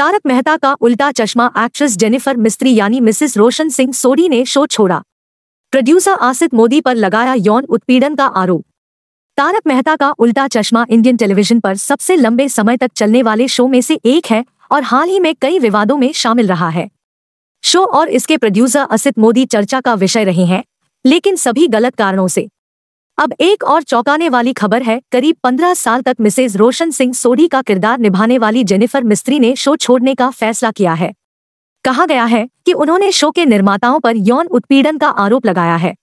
तारक मेहता का उल्टा चश्मा एक्ट्रेस जेनिफर मिस्त्री यानी मिसेस रोशन सिंह सोडी ने शो छोड़ा प्रोड्यूसर आसित मोदी पर लगाया यौन उत्पीड़न का आरोप तारक मेहता का उल्टा चश्मा इंडियन टेलीविजन पर सबसे लंबे समय तक चलने वाले शो में से एक है और हाल ही में कई विवादों में शामिल रहा है शो और इसके प्रोड्यूसर असित मोदी चर्चा का विषय रहे हैं लेकिन सभी गलत कारणों से अब एक और चौंकाने वाली खबर है करीब 15 साल तक मिसेज रोशन सिंह सोढ़ी का किरदार निभाने वाली जेनिफर मिस्त्री ने शो छोड़ने का फैसला किया है कहा गया है कि उन्होंने शो के निर्माताओं पर यौन उत्पीड़न का आरोप लगाया है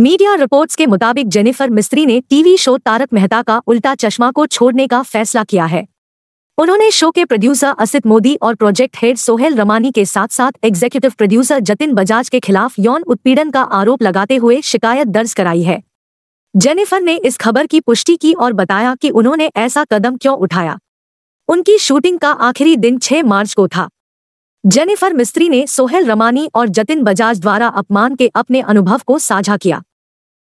मीडिया रिपोर्ट्स के मुताबिक जेनिफर मिस्त्री ने टीवी शो तारक मेहता का उल्टा चश्मा को छोड़ने का फैसला किया है उन्होंने शो के प्रोड्यूसर असित मोदी और प्रोजेक्ट हेड सोहेल रमानी के साथ साथ एग्जीक्यूटिव प्रोड्यूसर जतिन बजाज के खिलाफ यौन उत्पीड़न का आरोप लगाते हुए शिकायत दर्ज कराई है जेनिफर ने इस खबर की पुष्टि की और बताया कि उन्होंने ऐसा कदम क्यों उठाया उनकी शूटिंग का आखिरी दिन 6 मार्च को था जेनिफर मिस्त्री ने सोहेल रमानी और जतिन बजाज द्वारा अपमान के अपने अनुभव को साझा किया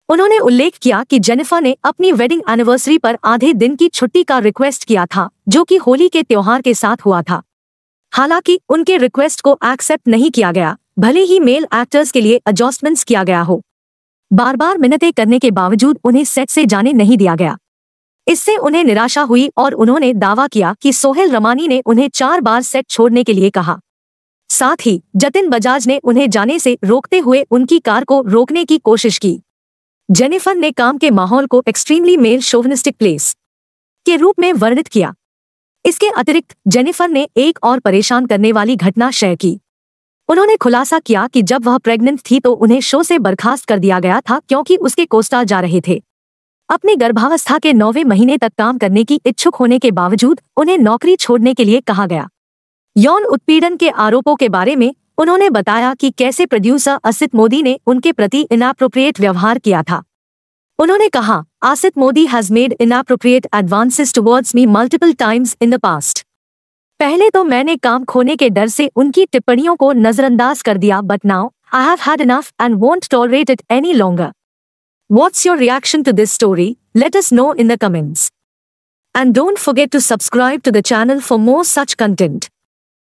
उन्होंने उल्लेख किया कि जेनिफर ने अपनी वेडिंग एनिवर्सरी पर आधे दिन की छुट्टी का रिक्वेस्ट किया था जो कि होली के त्योहार के साथ हुआ था हालांकि उनके रिक्वेस्ट को एक्सेप्ट नहीं किया गया भले ही मेल एक्टर्स के लिए एडजस्टमेंट्स किया गया हो बार बार मिन्नतें करने के बावजूद उन्हें सेट से जाने नहीं दिया गया इससे उन्हें निराशा हुई और उन्होंने दावा किया कि सोहेल रमानी ने उन्हें चार बार सेट छोड़ने के लिए कहा साथ ही जतिन बजाज ने उन्हें जाने से रोकते हुए उनकी कार को रोकने की कोशिश की जेनिफर ने काम के माहौल को एक्सट्रीमली मेल शोवनिस्टिक प्लेस के रूप में वर्णित किया इसके अतिरिक्त जेनिफर ने एक और परेशान करने वाली घटना शेयर की उन्होंने खुलासा किया कि जब वह प्रेग्नेंट थी तो उन्हें शो से बर्खास्त कर दिया गया था क्योंकि उसके कोस्टार जा रहे थे अपने गर्भावस्था के नौवे महीने तक काम करने की इच्छुक होने के बावजूद उन्हें नौकरी छोड़ने के लिए कहा गया यौन उत्पीड़न के आरोपों के बारे में उन्होंने बताया कि कैसे प्रोड्यूसर असित मोदी ने उनके प्रति इनाप्रोप्रिएट व्यवहार किया था उन्होंने कहा Asit Modi has made inappropriate advances towards me multiple times in the past पहले तो मैंने काम खोने के डर से उनकी टिप्पणियों को नजरअंदाज कर दिया but now I have had enough and won't tolerate it any longer what's your reaction to this story let us know in the comments and don't forget to subscribe to the channel for more such content